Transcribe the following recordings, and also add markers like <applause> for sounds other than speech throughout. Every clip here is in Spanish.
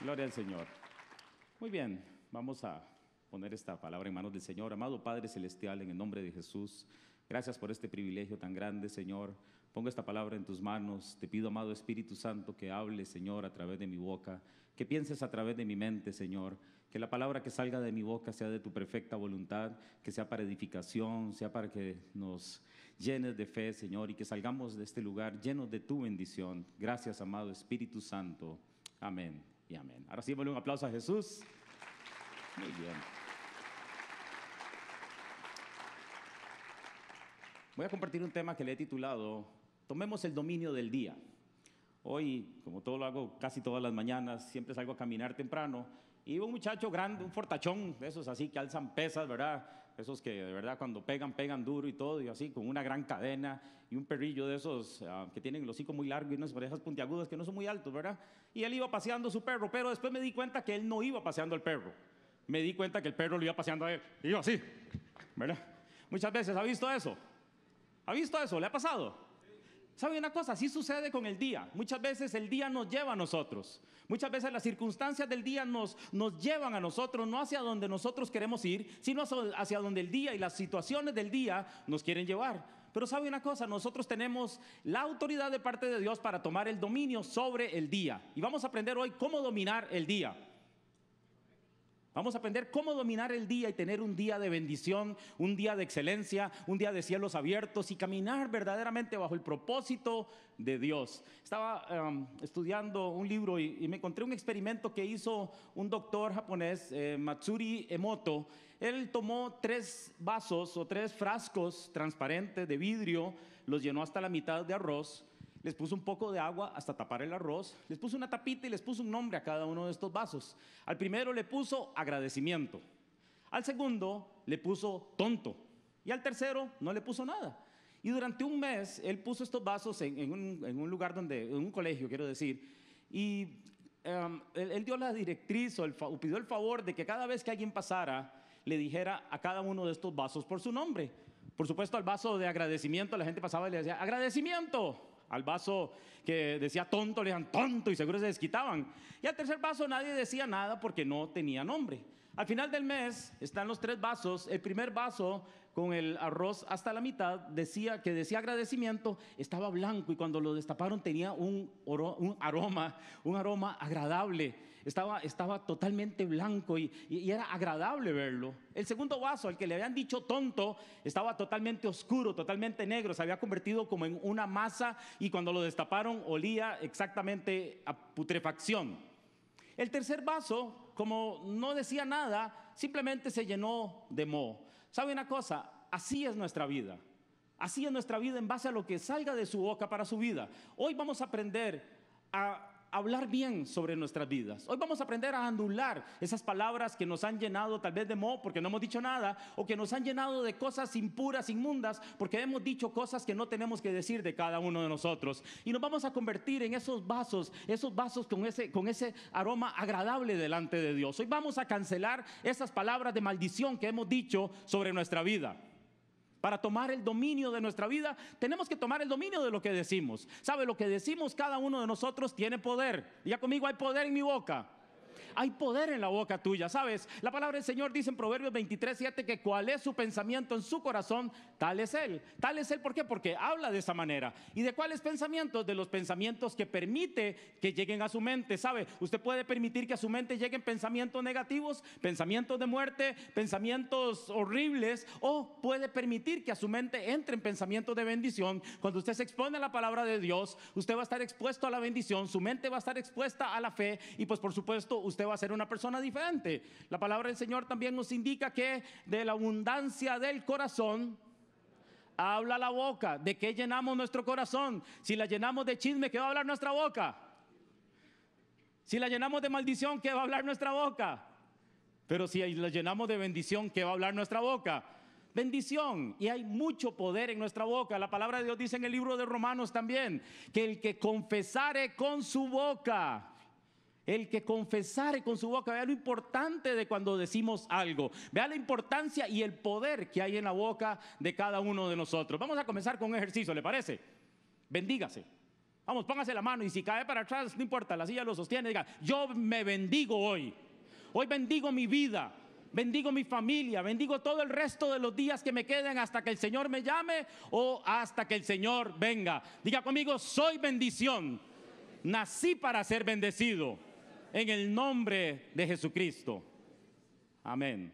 Gloria al Señor. Muy bien, vamos a poner esta palabra en manos del Señor. Amado Padre Celestial, en el nombre de Jesús, gracias por este privilegio tan grande, Señor. Pongo esta palabra en tus manos. Te pido, amado Espíritu Santo, que hable, Señor, a través de mi boca, que pienses a través de mi mente, Señor. Que la palabra que salga de mi boca sea de tu perfecta voluntad, que sea para edificación, sea para que nos llenos de fe, Señor, y que salgamos de este lugar llenos de tu bendición. Gracias, amado Espíritu Santo. Amén y amén. Ahora sí, un aplauso a Jesús. Muy bien. Voy a compartir un tema que le he titulado Tomemos el dominio del día. Hoy, como todo lo hago casi todas las mañanas, siempre salgo a caminar temprano. Y un muchacho grande, un fortachón, de esos así que alzan pesas, ¿verdad? esos que de verdad cuando pegan, pegan duro y todo, y así, con una gran cadena y un perrillo de esos ah, que tienen el hocico muy largo y unas orejas puntiagudas que no son muy altos, ¿verdad? Y él iba paseando su perro, pero después me di cuenta que él no iba paseando al perro. Me di cuenta que el perro lo iba paseando a él, iba así, ¿verdad? Muchas veces, ¿ha visto eso? ¿Ha visto eso? ¿Le ha pasado? ¿Sabe una cosa? Así sucede con el día. Muchas veces el día nos lleva a nosotros. Muchas veces las circunstancias del día nos, nos llevan a nosotros, no hacia donde nosotros queremos ir, sino hacia donde el día y las situaciones del día nos quieren llevar. Pero sabe una cosa, nosotros tenemos la autoridad de parte de Dios para tomar el dominio sobre el día. Y vamos a aprender hoy cómo dominar el día. Vamos a aprender cómo dominar el día y tener un día de bendición, un día de excelencia, un día de cielos abiertos y caminar verdaderamente bajo el propósito de Dios. Estaba em, estudiando un libro y, me encontré un experimento que hizo un doctor japonés, eh, Matsuri Emoto. Él tomó tres vasos o tres frascos transparentes de vidrio, los llenó hasta la mitad de arroz les puso un poco de agua hasta tapar el arroz, les puso una tapita y les puso un nombre a cada uno de estos vasos. Al primero le puso agradecimiento, al segundo le puso tonto y al tercero no le puso nada. Y durante un mes él puso estos vasos en, un, lugar donde, en un colegio quiero decir, y em, él, dio la directriz o, o pidió el favor de que cada vez que alguien pasara, le dijera a cada uno de estos vasos por su nombre. Por supuesto, al vaso de agradecimiento, la gente pasaba y le decía, agradecimiento. Al vaso que decía tonto le decían tonto y seguro se desquitaban. Y al tercer vaso nadie decía nada porque no tenía nombre. Al final del mes están los tres vasos. El primer vaso con el arroz hasta la mitad decía que decía agradecimiento, estaba blanco y cuando lo destaparon tenía un, un aroma, un aroma agradable estaba, estaba totalmente blanco y, y era agradable verlo. El segundo vaso, al que le habían dicho tonto, estaba totalmente oscuro, totalmente negro, se había convertido como en una masa y cuando lo destaparon olía exactamente a putrefacción. El tercer vaso, como no decía nada, simplemente se llenó de moho. ¿Sabe una cosa? Así es nuestra vida. Así es nuestra vida en base a lo que salga de su boca para su vida. Hoy vamos a aprender a hablar bien sobre nuestras vidas. Hoy vamos a aprender a anular esas palabras que nos han llenado tal vez de moho porque no hemos dicho nada o que nos han llenado de cosas impuras, inmundas, porque hemos dicho cosas que no tenemos que decir de cada uno de nosotros. Y nos vamos a convertir en esos vasos, esos vasos con ese, con ese aroma agradable delante de Dios. Hoy vamos a cancelar esas palabras de maldición que hemos dicho sobre nuestra vida. Para tomar el dominio de nuestra vida, tenemos que tomar el dominio de lo que decimos. ¿Sabe? Lo que decimos cada uno de nosotros tiene poder. Ya conmigo hay poder en mi boca hay poder en la boca tuya, ¿sabes? La palabra del Señor dice en Proverbios 23, 7 que cuál es su pensamiento en su corazón, tal es Él. Tal es Él, ¿por qué? Porque habla de esa manera. ¿Y de cuáles pensamientos? De los pensamientos que permite que lleguen a su mente, ¿sabe? Usted puede permitir que a su mente lleguen pensamientos negativos, pensamientos de muerte, pensamientos horribles, o puede permitir que a su mente entren pensamientos de bendición. Cuando usted se expone a la palabra de Dios, usted va a estar expuesto a la bendición, su mente va a estar expuesta a la fe, y pues por supuesto usted va a ser una persona diferente. La palabra del Señor también nos indica que de la abundancia del corazón habla la boca. ¿De qué llenamos nuestro corazón? Si la llenamos de chisme, ¿qué va a hablar nuestra boca? Si la llenamos de maldición, ¿qué va a hablar nuestra boca? Pero si la llenamos de bendición, ¿qué va a hablar nuestra boca? bendición. Y hay mucho poder en nuestra boca. La palabra de Dios dice en el libro de Romanos también, que el que confesare con su boca el que confesare con su boca, vea lo importante de cuando decimos algo, vea la importancia y el poder que hay en la boca de cada uno de nosotros. Vamos a comenzar con un ejercicio, ¿le parece? Bendígase. Vamos, póngase la mano y si cae para atrás, no importa, la silla lo sostiene, diga, yo me bendigo hoy. Hoy bendigo mi vida, bendigo mi familia, bendigo todo el resto de los días que me queden hasta que el Señor me llame o hasta que el Señor venga. Diga conmigo, soy bendición. Nací para ser bendecido en el nombre de Jesucristo. Amén.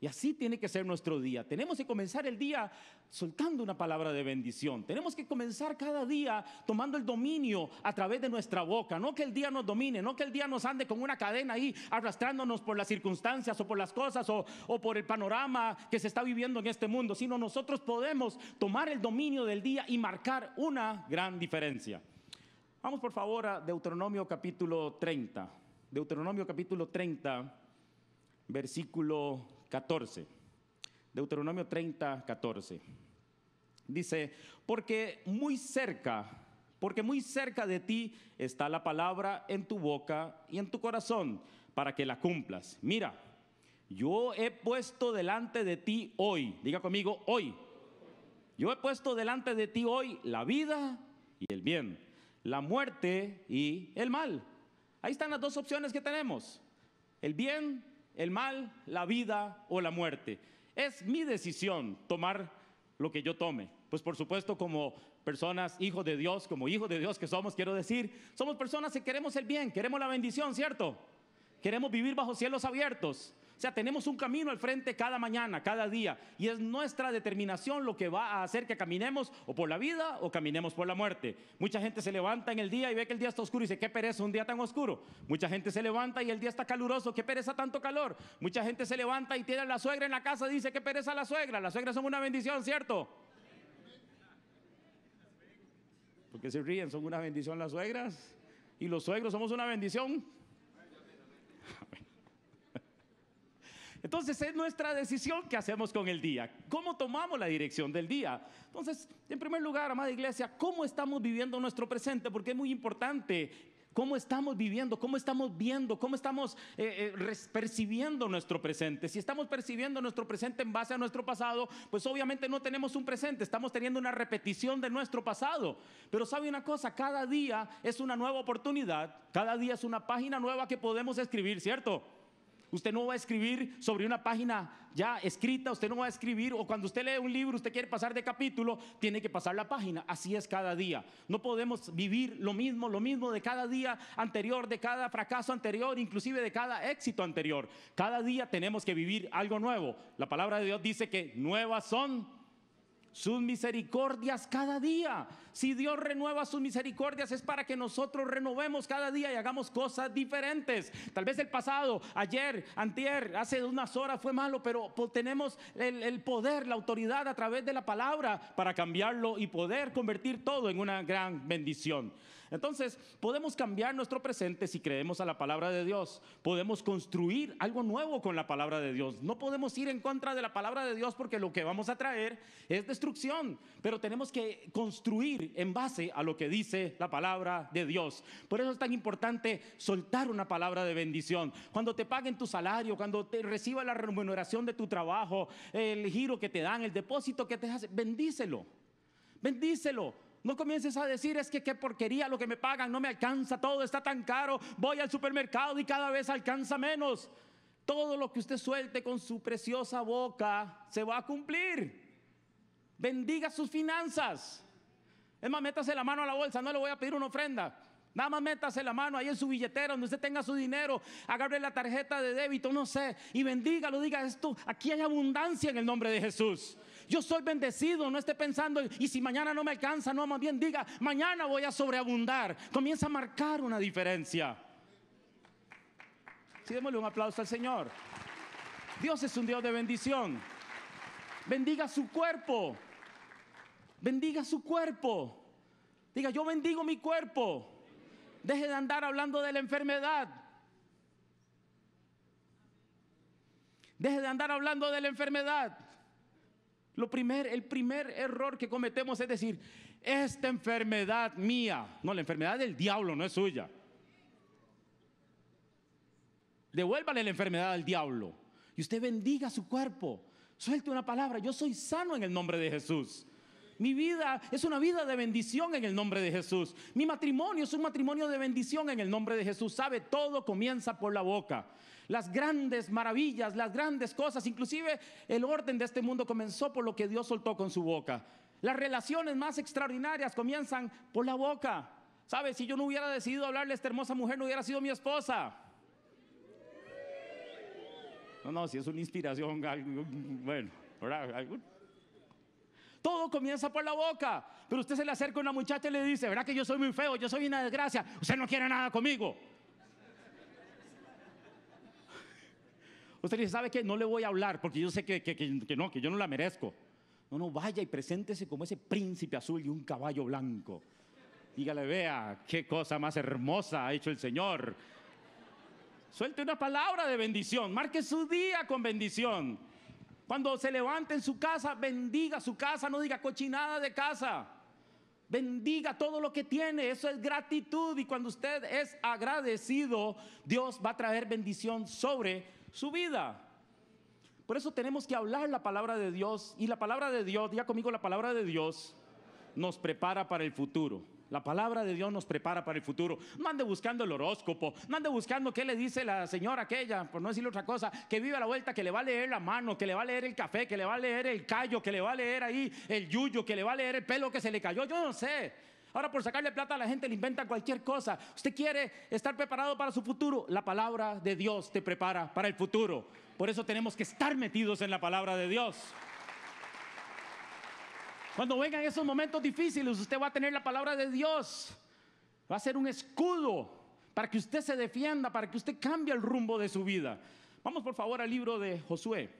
Y así tiene que ser nuestro día. Tenemos que comenzar el día soltando una palabra de bendición. Tenemos que comenzar cada día tomando el dominio a través de nuestra boca. No que el día nos domine, no que el día nos ande con una cadena ahí arrastrándonos por las circunstancias o por las cosas o, por el panorama que se está viviendo en este mundo, sino nosotros podemos tomar el dominio del día y marcar una gran diferencia. Vamos por favor a Deuteronomio capítulo 30. Deuteronomio capítulo 30, versículo 14. Deuteronomio 30, 14. Dice, porque muy cerca, porque muy cerca de ti está la palabra en tu boca y en tu corazón para que la cumplas. Mira, yo he puesto delante de ti hoy, diga conmigo, hoy. Yo he puesto delante de ti hoy la vida y el bien la muerte y el mal. Ahí están las dos opciones que tenemos. El bien, el mal, la vida o la muerte. Es mi decisión tomar lo que yo tome. Pues por supuesto como personas, hijos de Dios, como hijos de Dios que somos, quiero decir, somos personas que queremos el bien, queremos la bendición, ¿cierto? Queremos vivir bajo cielos abiertos. O sea, tenemos un camino al frente cada mañana, cada día, y es nuestra determinación lo que va a hacer que caminemos o por la vida o caminemos por la muerte. Mucha gente se levanta en el día y ve que el día está oscuro y dice, qué pereza un día tan oscuro. Mucha gente se levanta y el día está caluroso, qué pereza tanto calor. Mucha gente se levanta y tiene a la suegra en la casa y dice, qué pereza la suegra. Las suegras son una bendición, ¿cierto? Porque se ríen, son una bendición las suegras y los suegros somos una bendición. Entonces es nuestra decisión que hacemos con el día, cómo tomamos la dirección del día. Entonces, en primer lugar, amada iglesia, ¿cómo estamos viviendo nuestro presente? Porque es muy importante cómo estamos viviendo, cómo estamos viendo, cómo estamos eh, eh, percibiendo nuestro presente. Si estamos percibiendo nuestro presente en base a nuestro pasado, pues obviamente no tenemos un presente, estamos teniendo una repetición de nuestro pasado. Pero sabe una cosa, cada día es una nueva oportunidad, cada día es una página nueva que podemos escribir, ¿cierto? Usted no va a escribir sobre una página ya escrita, usted no va a escribir, o cuando usted lee un libro, usted quiere pasar de capítulo, tiene que pasar la página. Así es cada día. No podemos vivir lo mismo, lo mismo de cada día anterior, de cada fracaso anterior, inclusive de cada éxito anterior. Cada día tenemos que vivir algo nuevo. La palabra de Dios dice que nuevas son sus misericordias cada día. Si Dios renueva sus misericordias es para que nosotros renovemos cada día y hagamos cosas diferentes. Tal vez el pasado, ayer, antier, hace unas horas fue malo, pero tenemos el, el poder, la autoridad a través de la palabra para cambiarlo y poder convertir todo en una gran bendición. Entonces, podemos cambiar nuestro presente si creemos a la palabra de Dios. Podemos construir algo nuevo con la palabra de Dios. No podemos ir en contra de la palabra de Dios porque lo que vamos a traer es destrucción, pero tenemos que construir en base a lo que dice la palabra de Dios. Por eso es tan importante soltar una palabra de bendición. Cuando te paguen tu salario, cuando te reciba la remuneración de tu trabajo, el giro que te dan, el depósito que te hace, bendícelo. Bendícelo, no comiences a decir, es que qué porquería lo que me pagan, no me alcanza, todo está tan caro, voy al supermercado y cada vez alcanza menos. Todo lo que usted suelte con su preciosa boca se va a cumplir. Bendiga sus finanzas. Es más, métase la mano a la bolsa, no le voy a pedir una ofrenda. Nada más métase la mano ahí en su billetera donde usted tenga su dinero, agarre la tarjeta de débito, no sé, y bendiga lo diga esto, aquí hay abundancia en el nombre de Jesús. Yo soy bendecido, no esté pensando, y si mañana no me alcanza, no, más bien diga, mañana voy a sobreabundar. Comienza a marcar una diferencia. Sí, démosle un aplauso al Señor. Dios es un Dios de bendición. Bendiga su cuerpo. Bendiga su cuerpo. Diga, yo bendigo mi cuerpo. Deje de andar hablando de la enfermedad. Deje de andar hablando de la enfermedad el primer error que cometemos es decir, esta enfermedad mía, no, la enfermedad del diablo no es suya. Devuélvale la enfermedad al diablo y usted bendiga su cuerpo. Suelte una palabra, yo soy sano en el nombre de Jesús. Mi vida es una vida de bendición en el nombre de Jesús. Mi matrimonio es un matrimonio de bendición en el nombre de Jesús. Sabe, todo comienza por la boca las grandes maravillas, las grandes cosas, inclusive el orden de este mundo comenzó por lo que Dios soltó con su boca. Las relaciones más extraordinarias comienzan por la boca. ¿Sabes? Si yo no hubiera decidido hablarle a esta hermosa mujer, no hubiera sido mi esposa. No, no, si es una inspiración, bueno, Todo comienza por la boca. Pero usted se le acerca a una muchacha y le dice, ¿verdad que yo soy muy feo? Yo soy una desgracia. Usted no quiere nada conmigo. Usted ¿sabe qué? No le voy a hablar porque yo sé que, que, no, que yo no la merezco. No, no, vaya y preséntese como ese príncipe azul y un caballo blanco. Dígale, vea, qué cosa más hermosa ha hecho el Señor. Suelte una palabra de bendición, marque su día con bendición. Cuando se levante en su casa, bendiga su casa, no diga cochinada de casa. Bendiga todo lo que tiene, eso es gratitud y cuando usted es agradecido, Dios va a traer bendición sobre su vida. Por eso tenemos que hablar la palabra de Dios. Y la palabra de Dios, diga conmigo, la palabra de Dios nos prepara para el futuro. La palabra de Dios nos prepara para el futuro. No ande buscando el horóscopo, no ande buscando qué le dice la señora aquella, por no decir otra cosa, que vive a la vuelta, que le va a leer la mano, que le va a leer el café, que le va a leer el callo, que le va a leer ahí el yuyo, que le va a leer el pelo que se le cayó. Yo no sé. Ahora por sacarle plata a la gente le inventa cualquier cosa. Usted quiere estar preparado para su futuro. La palabra de Dios te prepara para el futuro. Por eso tenemos que estar metidos en la palabra de Dios. Cuando vengan esos momentos difíciles, usted va a tener la palabra de Dios. Va a ser un escudo para que usted se defienda, para que usted cambie el rumbo de su vida. Vamos por favor al libro de Josué.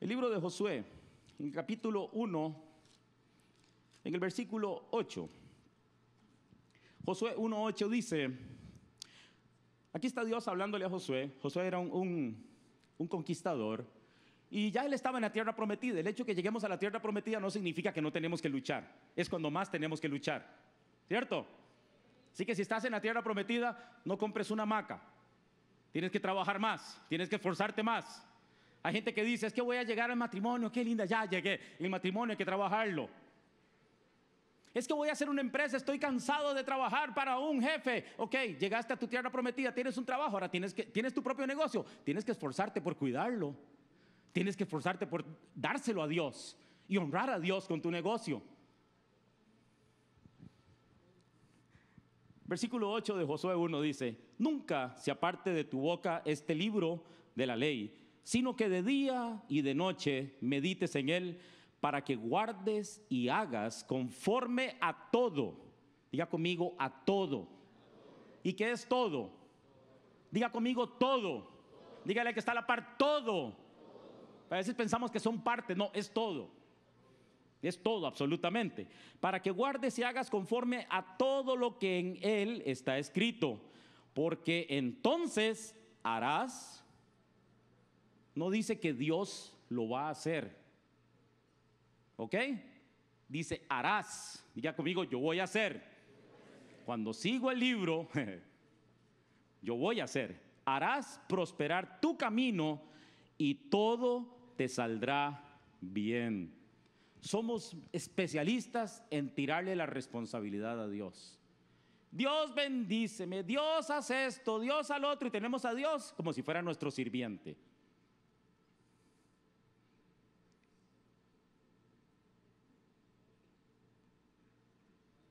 El libro de Josué, en capítulo 1, en el versículo 8. Josué 1.8 dice, aquí está Dios hablándole a Josué. Josué era un, conquistador y ya él estaba en la tierra prometida. El hecho de que lleguemos a la tierra prometida no significa que no tenemos que luchar. Es cuando más tenemos que luchar. ¿Cierto? Así que si estás en la tierra prometida, no compres una hamaca. Tienes que trabajar más, tienes que esforzarte más. Hay gente que dice, es que voy a llegar al matrimonio, qué linda, ya llegué. El matrimonio hay que trabajarlo. Es que voy a hacer una empresa, estoy cansado de trabajar para un jefe. Ok, llegaste a tu tierra prometida, tienes un trabajo, ahora tienes, que, tienes tu propio negocio. Tienes que esforzarte por cuidarlo. Tienes que esforzarte por dárselo a Dios y honrar a Dios con tu negocio. Versículo 8 de Josué 1 dice, nunca se aparte de tu boca este libro de la ley, sino que de día y de noche medites en él para que guardes y hagas conforme a todo. Diga conmigo, a todo. ¿Y que es todo? Diga conmigo, todo. Dígale que está la par, todo. A veces pensamos que son partes, no, es todo. Es todo, absolutamente. Para que guardes y hagas conforme a todo lo que en él está escrito. Porque entonces harás. No dice que Dios lo va a hacer ¿Ok? Dice, harás. Diga conmigo, yo voy a hacer. Cuando sigo el libro, <laughs> yo voy a hacer. Harás prosperar tu camino y todo te saldrá bien. Somos especialistas en tirarle la responsabilidad a Dios. Dios bendíceme, Dios hace esto, Dios al otro y tenemos a Dios como si fuera nuestro sirviente.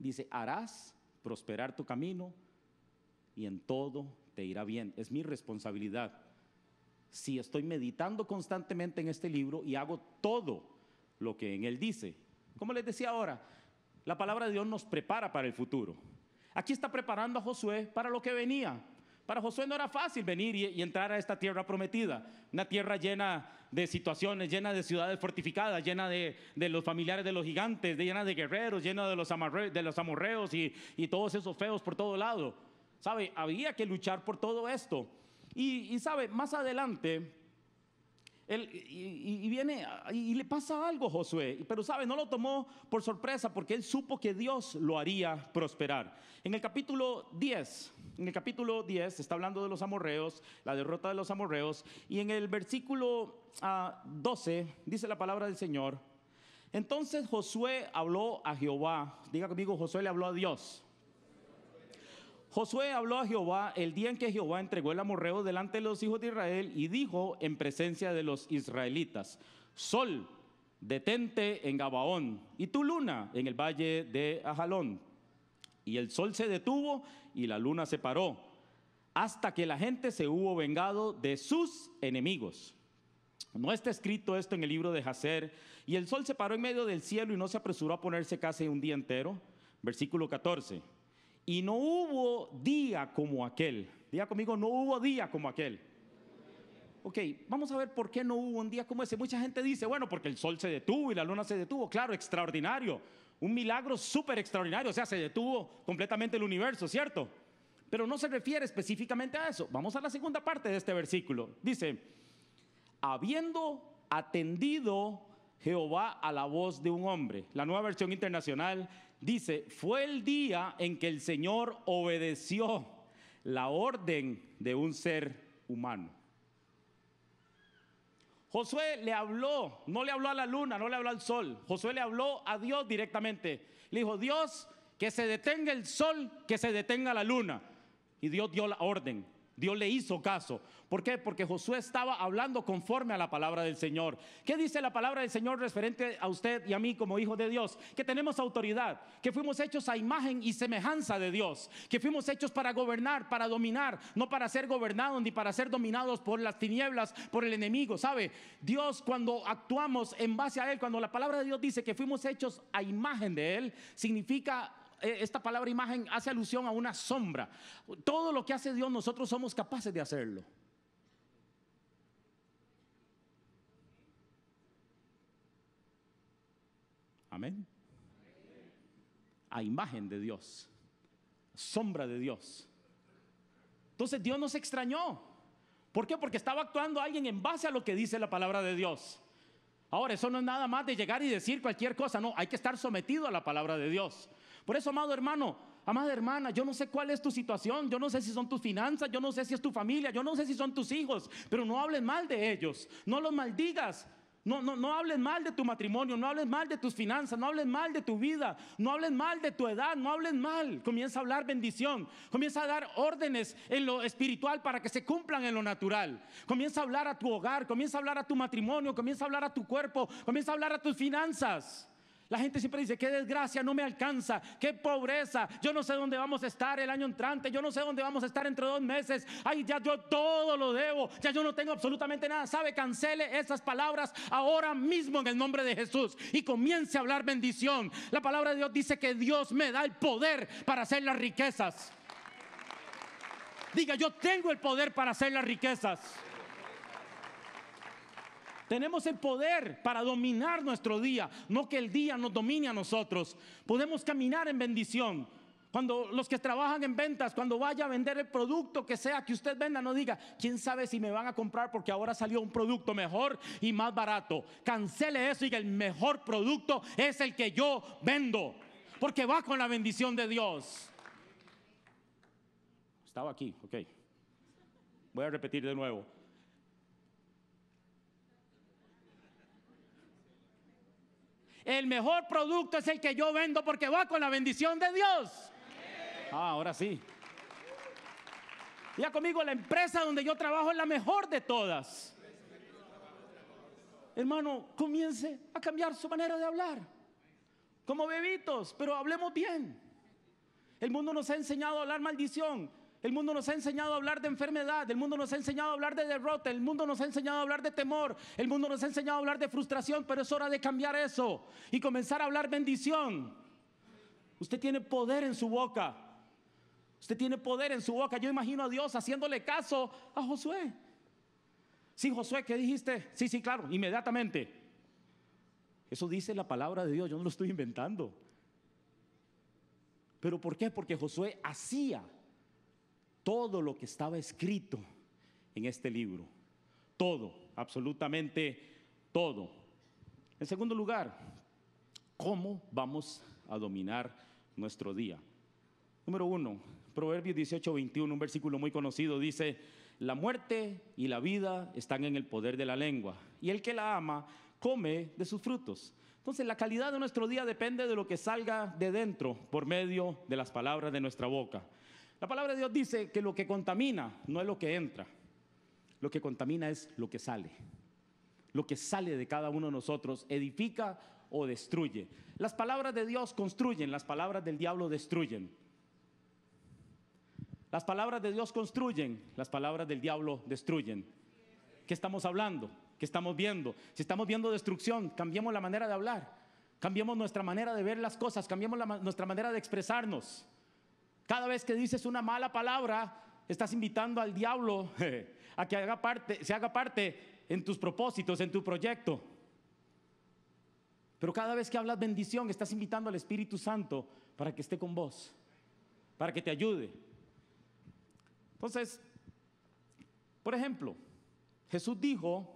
dice, harás prosperar tu camino y en todo te irá bien. Es mi responsabilidad. Si estoy meditando constantemente en este libro y hago todo lo que en él dice, como les decía ahora, la palabra de Dios nos prepara para el futuro. Aquí está preparando a Josué para lo que venía. Para Josué no era fácil venir y, entrar a esta tierra prometida, una tierra llena de situaciones, llena de ciudades fortificadas, llena de, los familiares de los gigantes, llena de guerreros, llena de los, amorreos y, todos esos feos por todo lado. ¿Sabe? Había que luchar por todo esto. Y, ¿sabe? Más adelante, él, y, viene y, le pasa algo a Josué, pero sabe, no lo tomó por sorpresa porque él supo que Dios lo haría prosperar. En el capítulo 10 en el capítulo 10 está hablando de los amorreos, la derrota de los amorreos, y en el versículo 12 ah, dice la palabra del Señor. Entonces Josué habló a Jehová, diga conmigo, Josué le habló a Dios. Josué habló a Jehová el día en que Jehová entregó el amorreo delante de los hijos de Israel y dijo en presencia de los israelitas, Sol, detente en Gabaón y tu luna en el valle de Ajalón. Y el sol se detuvo y la luna se paró, hasta que la gente se hubo vengado de sus enemigos. No está escrito esto en el libro de Jacer. Y el sol se paró en medio del cielo y no se apresuró a ponerse casi un día entero. Versículo 14. Y no hubo día como aquel. Diga conmigo, no hubo día como aquel. Ok, vamos a ver por qué no hubo un día como ese. Mucha gente dice, bueno, porque el sol se detuvo y la luna se detuvo. Claro, extraordinario un milagro súper extraordinario, o sea, se detuvo completamente el universo, ¿cierto? Pero no se refiere específicamente a eso. Vamos a la segunda parte de este versículo. Dice, habiendo atendido Jehová a la voz de un hombre. La nueva versión internacional dice, fue el día en que el Señor obedeció la orden de un ser humano. Josué le habló, no le habló a la luna, no le habló al sol. Josué le habló a Dios directamente. Le dijo, Dios, que se detenga el sol, que se detenga la luna. Y Dios dio la orden. Dios le hizo caso. ¿Por qué? Porque Josué estaba hablando conforme a la palabra del Señor. ¿Qué dice la palabra del Señor referente a usted y a mí como hijo de Dios? Que tenemos autoridad, que fuimos hechos a imagen y semejanza de Dios, que fuimos hechos para gobernar, para dominar, no para ser gobernados ni para ser dominados por las tinieblas, por el enemigo. ¿Sabe? Dios cuando actuamos en base a Él, cuando la palabra de Dios dice que fuimos hechos a imagen de Él, significa eh, esta palabra imagen hace alusión a una sombra. Todo lo que hace Dios nosotros somos capaces de hacerlo. Amén. A imagen de Dios, sombra de Dios. Entonces Dios nos extrañó. ¿Por qué? Porque estaba actuando alguien en base a lo que dice la palabra de Dios. Ahora, eso no es nada más de llegar y decir cualquier cosa, no, hay que estar sometido a la palabra de Dios. Por eso, amado hermano, amada hermana, yo no sé cuál es tu situación, yo no sé si son tus finanzas, yo no sé si es tu familia, yo no sé si son tus hijos, pero no hables mal de ellos, no los maldigas. No, no, no hables mal de tu matrimonio, no hables mal de tus finanzas, no hablen mal de tu vida, no hables mal de tu edad, no hablen mal. Comienza a hablar bendición, comienza a dar órdenes en lo espiritual para que se cumplan en lo natural. Comienza a hablar a tu hogar, comienza a hablar a tu matrimonio, comienza a hablar a tu cuerpo, comienza a hablar a tus finanzas. La gente siempre dice, qué desgracia, no me alcanza, qué pobreza, yo no sé dónde vamos a estar el año entrante, yo no sé dónde vamos a estar entre dos meses, ay, ya yo todo lo debo, ya yo no tengo absolutamente nada, sabe, cancele esas palabras ahora mismo en el nombre de Jesús y comience a hablar bendición. La palabra de Dios dice que Dios me da el poder para hacer las riquezas. Diga, yo tengo el poder para hacer las riquezas. Tenemos el poder para dominar nuestro día, no que el día nos domine a nosotros. Podemos caminar en bendición. Cuando los que trabajan en ventas, cuando vaya a vender el producto que sea que usted venda, no diga, ¿quién sabe si me van a comprar porque ahora salió un producto mejor y más barato? Cancele eso y que el mejor producto es el que yo vendo, porque va con la bendición de Dios. Estaba aquí, ok. Voy a repetir de nuevo. El mejor producto es el que yo vendo porque va con la bendición de Dios. Ah, ahora sí. Ya conmigo, la empresa donde yo trabajo es la mejor de todas. Hermano, comience a cambiar su manera de hablar. Como bebitos, pero hablemos bien. El mundo nos ha enseñado a hablar maldición. El mundo nos ha enseñado a hablar de enfermedad, el mundo nos ha enseñado a hablar de derrota, el mundo nos ha enseñado a hablar de temor, el mundo nos ha enseñado a hablar de frustración, pero es hora de cambiar eso y comenzar a hablar bendición. Usted tiene poder en su boca. Usted tiene poder en su boca. Yo imagino a Dios haciéndole caso a Josué. Sí, Josué, ¿qué dijiste? Sí, sí, claro, inmediatamente. Eso dice la palabra de Dios, yo no lo estoy inventando. ¿Pero por qué? Porque Josué hacía todo lo que estaba escrito en este libro. Todo, absolutamente todo. En segundo lugar, ¿cómo vamos a dominar nuestro día? Número uno, Proverbios 18, 21, un versículo muy conocido, dice, la muerte y la vida están en el poder de la lengua, y el que la ama come de sus frutos. Entonces, la calidad de nuestro día depende de lo que salga de dentro por medio de las palabras de nuestra boca. La palabra de Dios dice que lo que contamina no es lo que entra, lo que contamina es lo que sale. Lo que sale de cada uno de nosotros edifica o destruye. Las palabras de Dios construyen, las palabras del diablo destruyen. Las palabras de Dios construyen, las palabras del diablo destruyen. ¿Qué estamos hablando? ¿Qué estamos viendo? Si estamos viendo destrucción, cambiemos la manera de hablar, cambiemos nuestra manera de ver las cosas, cambiemos nuestra manera de expresarnos. Cada vez que dices una mala palabra, estás invitando al diablo <laughs> a que haga parte, se haga parte en tus propósitos, en tu proyecto. Pero cada vez que hablas bendición, estás invitando al Espíritu Santo para que esté con vos, para que te ayude. Entonces, por ejemplo, Jesús dijo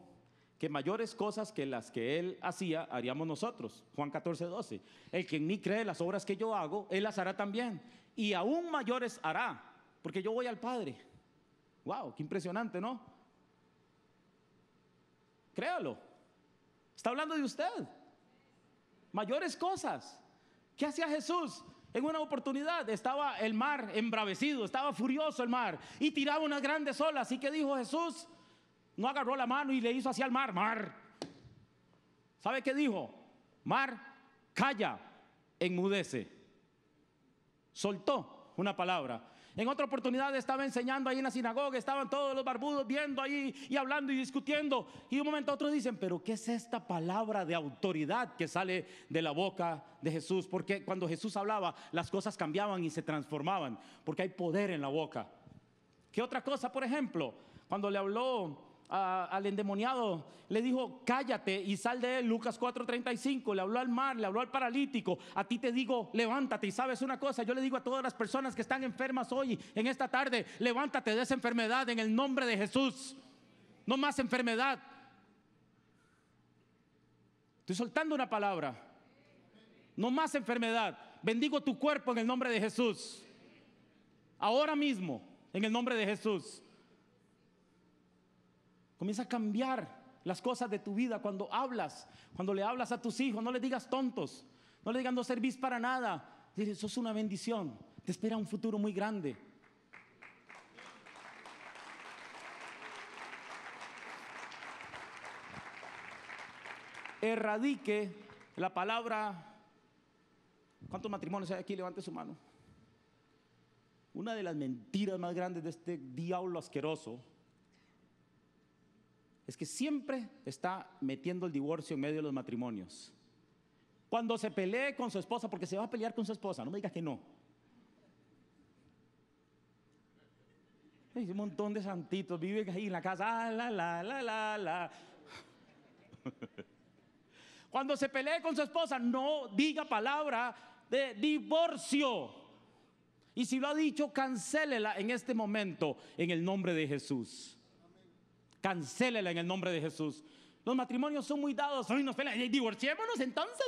que mayores cosas que las que él hacía haríamos nosotros. Juan 14, 12. El que en mí cree las obras que yo hago, él las hará también y aún mayores hará, porque yo voy al Padre. ¡Wow! ¡Qué impresionante, ¿no? Créalo. Está hablando de usted. Mayores cosas. ¿Qué hacía Jesús? En una oportunidad estaba el mar embravecido, estaba furioso el mar y tiraba unas grandes olas. Así que dijo Jesús, no agarró la mano y le hizo hacia el mar, mar. ¿Sabe qué dijo? Mar, calla, enmudece soltó una palabra. En otra oportunidad estaba enseñando ahí en la sinagoga, estaban todos los barbudos viendo ahí y hablando y discutiendo. Y un momento a otro dicen, pero ¿qué es esta palabra de autoridad que sale de la boca de Jesús? Porque cuando Jesús hablaba, las cosas cambiaban y se transformaban, porque hay poder en la boca. ¿Qué otra cosa, por ejemplo? Cuando le habló al endemoniado, le dijo, cállate y sal de él, Lucas 4:35, le habló al mar, le habló al paralítico, a ti te digo, levántate y sabes una cosa, yo le digo a todas las personas que están enfermas hoy, en esta tarde, levántate de esa enfermedad en el nombre de Jesús, no más enfermedad. Estoy soltando una palabra, no más enfermedad, bendigo tu cuerpo en el nombre de Jesús, ahora mismo, en el nombre de Jesús. Comienza a cambiar las cosas de tu vida cuando hablas, cuando le hablas a tus hijos, no les digas tontos, no le digas no servís para nada. eso es una bendición, te espera un futuro muy grande. Erradique la palabra. ¿Cuántos matrimonios hay aquí? Levante su mano. Una de las mentiras más grandes de este diablo asqueroso es que siempre está metiendo el divorcio en medio de los matrimonios. Cuando se pelee con su esposa, porque se va a pelear con su esposa, no me digas que no. Hay un montón de santitos, vive ahí en la casa, ah, la, la, la, la, la. <laughs> Cuando se pelee con su esposa, no diga palabra de divorcio. Y si lo ha dicho, cancélela en este momento, en el nombre de Jesús. Cancélela en el nombre de Jesús. Los matrimonios son muy dados. son Divorciémonos entonces.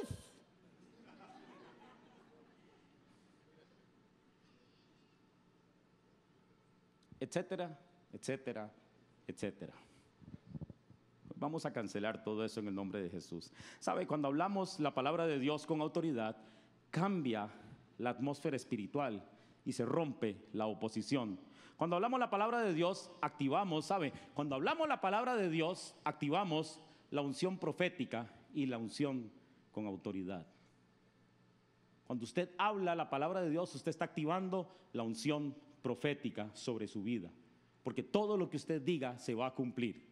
etcétera, etcétera, etcétera. Vamos a cancelar todo eso en el nombre de Jesús. ¿Sabe? Cuando hablamos la palabra de Dios con autoridad, cambia la atmósfera espiritual y se rompe la oposición cuando hablamos la palabra de Dios, activamos, ¿sabe? Cuando hablamos la palabra de Dios, activamos la unción profética y la unción con autoridad. Cuando usted habla la palabra de Dios, usted está activando la unción profética sobre su vida. Porque todo lo que usted diga se va a cumplir.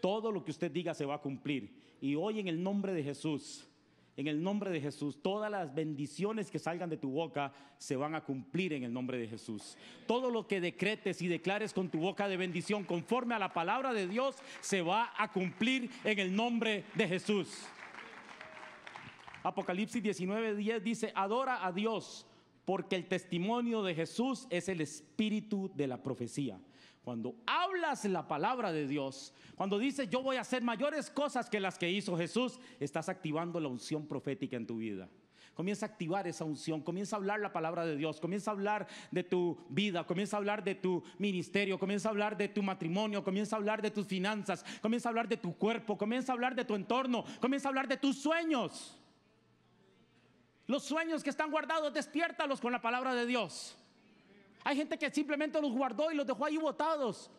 Todo lo que usted diga se va a cumplir. Y hoy en el nombre de Jesús, en el nombre de Jesús. Todas las bendiciones que salgan de tu boca se van a cumplir en el nombre de Jesús. Todo lo que decretes y declares con tu boca de bendición conforme a la palabra de Dios se va a cumplir en el nombre de Jesús. Apocalipsis 19:10 dice, adora a Dios porque el testimonio de Jesús es el espíritu de la profecía. Cuando hablas la palabra de Dios, cuando dices yo voy a hacer mayores cosas que las que hizo Jesús, estás activando la unción profética en tu vida. Comienza a activar esa unción, comienza a hablar la palabra de Dios, comienza a hablar de tu vida, comienza a hablar de tu ministerio, comienza a hablar de tu matrimonio, comienza a hablar de tus finanzas, comienza a hablar de tu cuerpo, comienza a hablar de tu entorno, comienza a hablar de tus sueños. Los sueños que están guardados, despiértalos con la palabra de Dios. Hay gente que simplemente los guardó y los dejó ahí botados.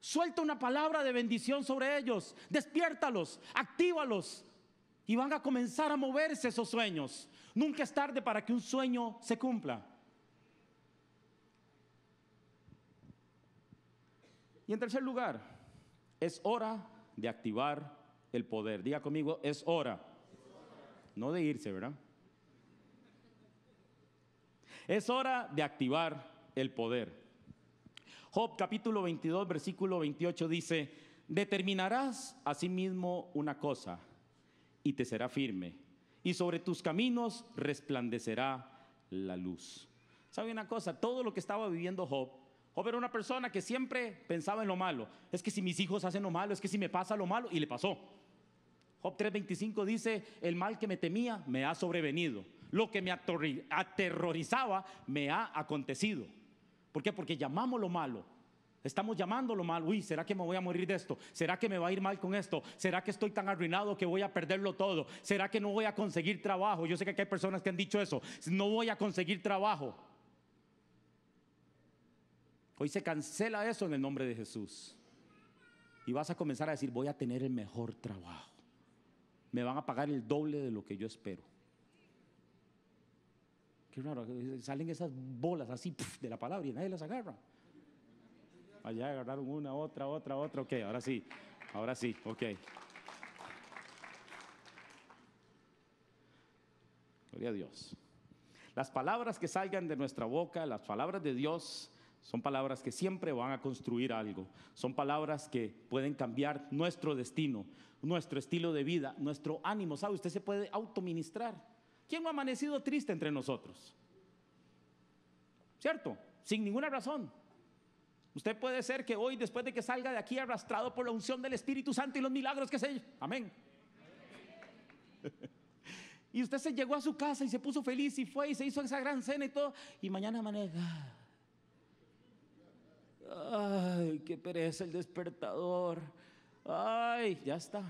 Suelta una palabra de bendición sobre ellos. Despiértalos, actívalos. Y van a comenzar a moverse esos sueños. Nunca es tarde para que un sueño se cumpla. Y en tercer lugar, es hora de activar el poder. Diga conmigo, es hora. No de irse, ¿verdad? Es hora de activar el poder. Job capítulo 22, versículo 28 dice, determinarás a sí mismo una cosa y te será firme, y sobre tus caminos resplandecerá la luz. ¿Sabe una cosa? Todo lo que estaba viviendo Job, Job era una persona que siempre pensaba en lo malo. Es que si mis hijos hacen lo malo, es que si me pasa lo malo, y le pasó. Job 3:25 dice, el mal que me temía me ha sobrevenido, lo que me aterrorizaba me ha acontecido. ¿Por qué? Porque llamamos lo malo. Estamos llamando lo malo. Uy, ¿será que me voy a morir de esto? ¿Será que me va a ir mal con esto? ¿Será que estoy tan arruinado que voy a perderlo todo? ¿Será que no voy a conseguir trabajo? Yo sé que aquí hay personas que han dicho eso. No voy a conseguir trabajo. Hoy se cancela eso en el nombre de Jesús. Y vas a comenzar a decir, voy a tener el mejor trabajo. Me van a pagar el doble de lo que yo espero. Eh, salen esas bolas así de la palabra y nadie las agarra. Allá agarraron una, otra, otra, otra, ok, ahora sí, ahora sí, ok. Gloria a Dios. Las palabras que salgan de nuestra boca, las palabras de Dios, son palabras que siempre van a construir algo. Son palabras que pueden cambiar nuestro destino, nuestro estilo de vida, nuestro ánimo. ¿Sabe? Usted se puede autoministrar. ¿Quién ha amanecido triste entre nosotros? ¿Cierto? Sin ninguna razón. Usted puede ser que hoy, después de que salga de aquí arrastrado por la unción del Espíritu Santo y los milagros que se... Amén. <laughs> Y usted se llegó a su casa y se puso feliz y fue y se hizo esa gran cena y todo. Y mañana amanece. Ay, qué pereza el despertador. Ay, ya está.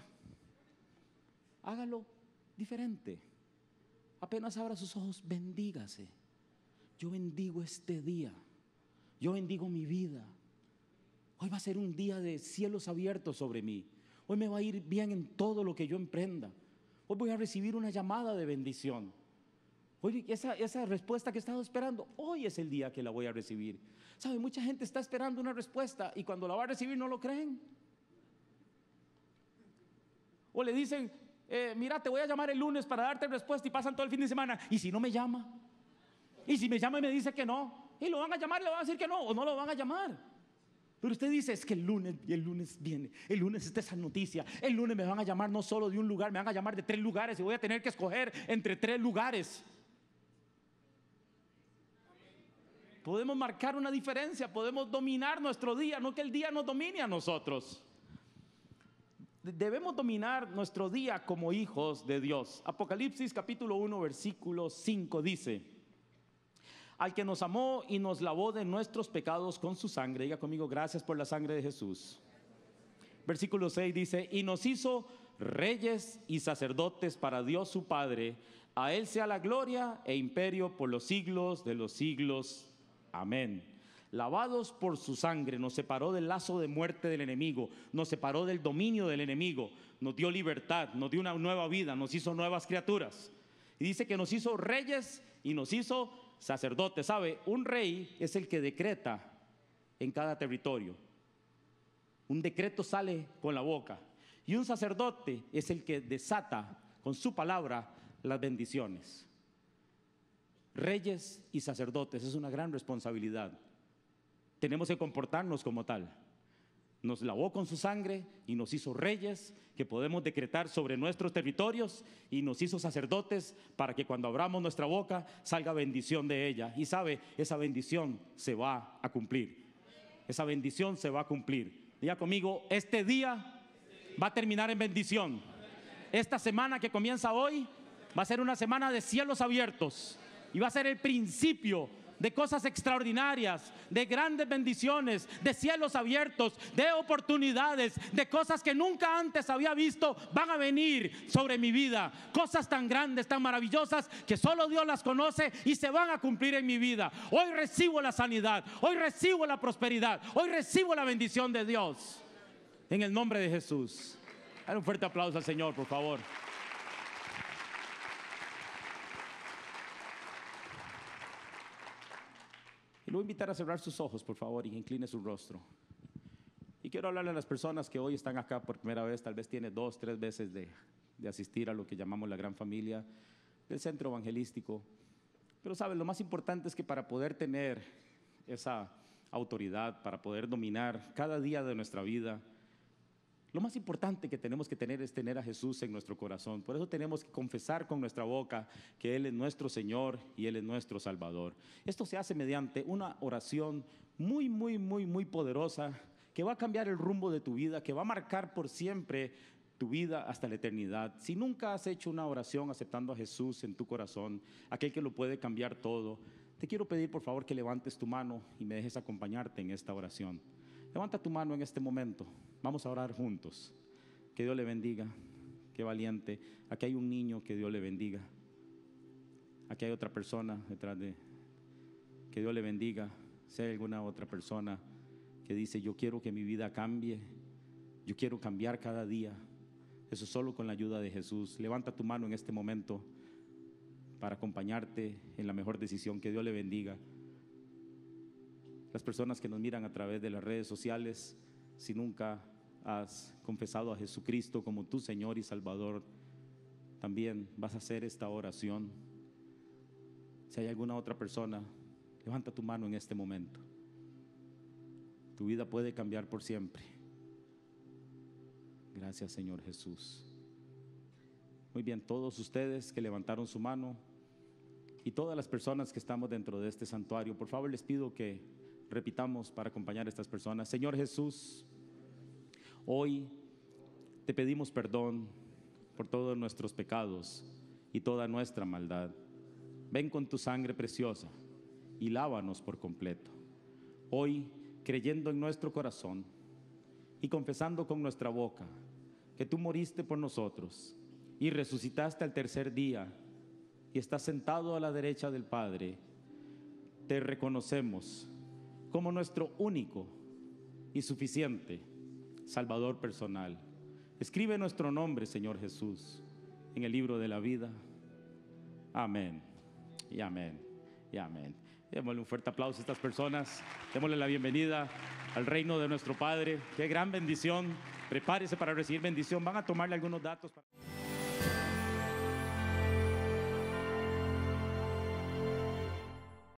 Hágalo diferente apenas abra sus ojos, bendígase. Yo bendigo este día. Yo bendigo mi vida. Hoy va a ser un día de cielos abiertos sobre mí. Hoy me va a ir bien en todo lo que yo emprenda. Hoy voy a recibir una llamada de bendición. Hoy esa, respuesta que he estado esperando, hoy es el día que la voy a recibir. ¿Sabe? Mucha gente está esperando una respuesta y cuando la va a recibir no lo creen. O le dicen, eh, mira, te voy a llamar el lunes para darte respuesta y pasan todo el fin de semana. ¿Y si no me llama? ¿Y si me llama y me dice que no? Y lo van a llamar, le van a decir que no, o no lo van a llamar. Pero usted dice, es que el lunes, el lunes viene, el lunes está esa noticia, el lunes me van a llamar no solo de un lugar, me van a llamar de tres lugares y voy a tener que escoger entre tres lugares. Podemos marcar una diferencia, podemos dominar nuestro día, no que el día nos domine a nosotros debemos dominar nuestro día como hijos de Dios. Apocalipsis capítulo 1, versículo 5 dice, al que nos amó y nos lavó de nuestros pecados con su sangre, diga conmigo, gracias por la sangre de Jesús. Versículo 6 dice, y nos hizo reyes y sacerdotes para Dios su Padre, a Él sea la gloria e imperio por los siglos de los siglos. Amén. Lavados por su sangre, nos separó del lazo de muerte del enemigo, nos separó del dominio del enemigo, nos dio libertad, nos dio una nueva vida, nos hizo nuevas criaturas. Y dice que nos hizo reyes y nos hizo sacerdotes. ¿Sabe? Un rey es el que decreta en cada territorio. Un decreto sale con la boca. Y un sacerdote es el que desata con su palabra las bendiciones. Reyes y sacerdotes es una gran responsabilidad tenemos que comportarnos como tal. Nos lavó con su sangre y nos hizo reyes que podemos decretar sobre nuestros territorios y nos hizo sacerdotes para que cuando abramos nuestra boca salga bendición de ella. Y sabe, esa bendición se va a cumplir. Esa bendición se va a cumplir. Diga conmigo, este día va a terminar en bendición. Esta semana que comienza hoy va a ser una semana de cielos abiertos y va a ser el principio de cosas extraordinarias, de grandes bendiciones, de cielos abiertos, de oportunidades, de cosas que nunca antes había visto van a venir sobre mi vida. Cosas tan grandes, tan maravillosas que solo Dios las conoce y se van a cumplir en mi vida. Hoy recibo la sanidad, hoy recibo la prosperidad, hoy recibo la bendición de Dios. En el nombre de Jesús. Dar un fuerte aplauso al Señor, por favor. voy a invitar a cerrar sus ojos, por favor, y incline su rostro. Y quiero hablarle a las personas que hoy están acá por primera vez, tal vez tiene dos, tres veces de, de asistir a lo que llamamos la gran familia del centro evangelístico. Pero saben, lo más importante es que para poder tener esa autoridad, para poder dominar cada día de nuestra vida, lo más importante que tenemos que tener es tener a Jesús en nuestro corazón. Por eso tenemos que confesar con nuestra boca que Él es nuestro Señor y Él es nuestro Salvador. Esto se hace mediante una oración muy, muy, muy, muy poderosa que va a cambiar el rumbo de tu vida, que va a marcar por siempre tu vida hasta la eternidad. Si nunca has hecho una oración aceptando a Jesús en tu corazón, aquel que lo puede cambiar todo, te quiero pedir por favor que levantes tu mano y me dejes acompañarte en esta oración. Levanta tu mano en este momento. Vamos a orar juntos. Que Dios le bendiga. Qué valiente. Aquí hay un niño, que Dios le bendiga. Aquí hay otra persona detrás de... Que Dios le bendiga. Si hay alguna otra persona que dice, yo quiero que mi vida cambie. Yo quiero cambiar cada día. Eso solo con la ayuda de Jesús. Levanta tu mano en este momento para acompañarte en la mejor decisión. Que Dios le bendiga. Las personas que nos miran a través de las redes sociales, si nunca has confesado a Jesucristo como tu Señor y Salvador, también vas a hacer esta oración. Si hay alguna otra persona, levanta tu mano en este momento. Tu vida puede cambiar por siempre. Gracias Señor Jesús. Muy bien, todos ustedes que levantaron su mano y todas las personas que estamos dentro de este santuario, por favor les pido que repitamos para acompañar a estas personas. Señor Jesús, Hoy te pedimos perdón por todos nuestros pecados y toda nuestra maldad. Ven con tu sangre preciosa y lávanos por completo. Hoy, creyendo en nuestro corazón y confesando con nuestra boca que tú moriste por nosotros y resucitaste al tercer día y estás sentado a la derecha del Padre, te reconocemos como nuestro único y suficiente Salvador personal. Escribe nuestro nombre, Señor Jesús, en el libro de la vida. Amén. Y amén. Y amén. Démosle un fuerte aplauso a estas personas. Démosle la bienvenida al reino de nuestro Padre. Qué gran bendición. Prepárese para recibir bendición. Van a tomarle algunos datos. Para...